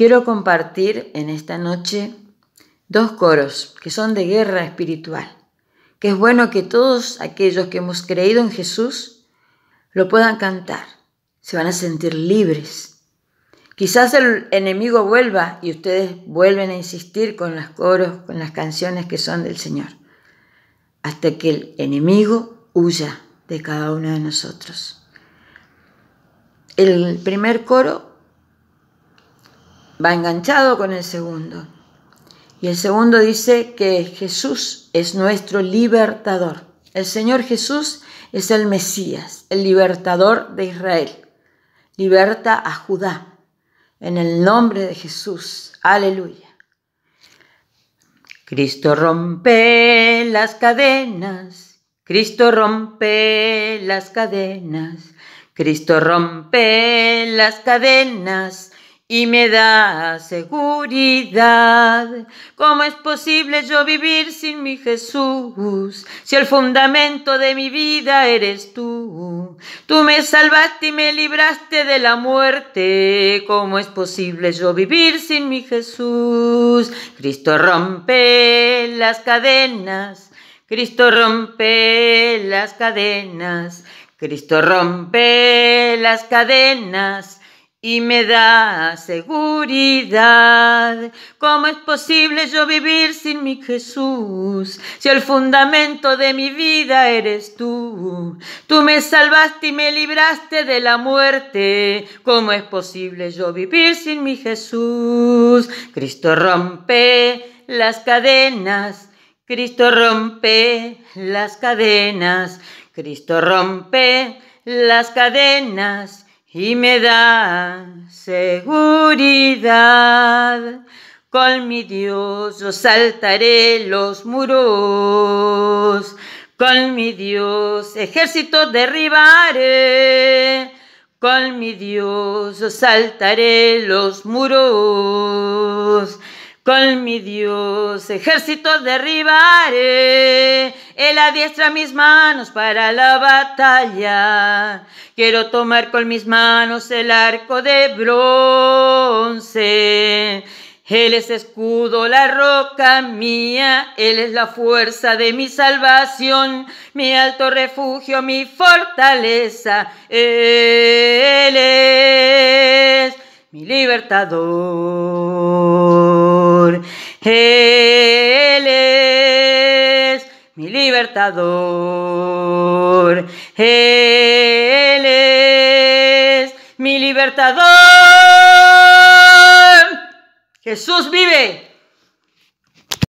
quiero compartir en esta noche dos coros que son de guerra espiritual, que es bueno que todos aquellos que hemos creído en Jesús lo puedan cantar, se van a sentir libres. Quizás el enemigo vuelva y ustedes vuelven a insistir con los coros, con las canciones que son del Señor, hasta que el enemigo huya de cada uno de nosotros. El primer coro va enganchado con el segundo. Y el segundo dice que Jesús es nuestro libertador. El Señor Jesús es el Mesías, el libertador de Israel. Liberta a Judá. En el nombre de Jesús. Aleluya. Cristo rompe las cadenas. Cristo rompe las cadenas. Cristo rompe las cadenas y me da seguridad. ¿Cómo es posible yo vivir sin mi Jesús? Si el fundamento de mi vida eres tú. Tú me salvaste y me libraste de la muerte. ¿Cómo es posible yo vivir sin mi Jesús? Cristo rompe las cadenas. Cristo rompe las cadenas. Cristo rompe las cadenas y me da seguridad. ¿Cómo es posible yo vivir sin mi Jesús? Si el fundamento de mi vida eres tú. Tú me salvaste y me libraste de la muerte. ¿Cómo es posible yo vivir sin mi Jesús? Cristo rompe las cadenas. Cristo rompe las cadenas. Cristo rompe las cadenas y me da seguridad. Con mi Dios saltaré los muros, con mi Dios ejército derribaré, con mi Dios saltaré los muros. Con mi Dios ejército derribaré, Él adiestra mis manos para la batalla. Quiero tomar con mis manos el arco de bronce. Él es escudo, la roca mía, Él es la fuerza de mi salvación, mi alto refugio, mi fortaleza. Él es mi libertador. Él es mi libertador. Él es mi libertador. Jesús vive.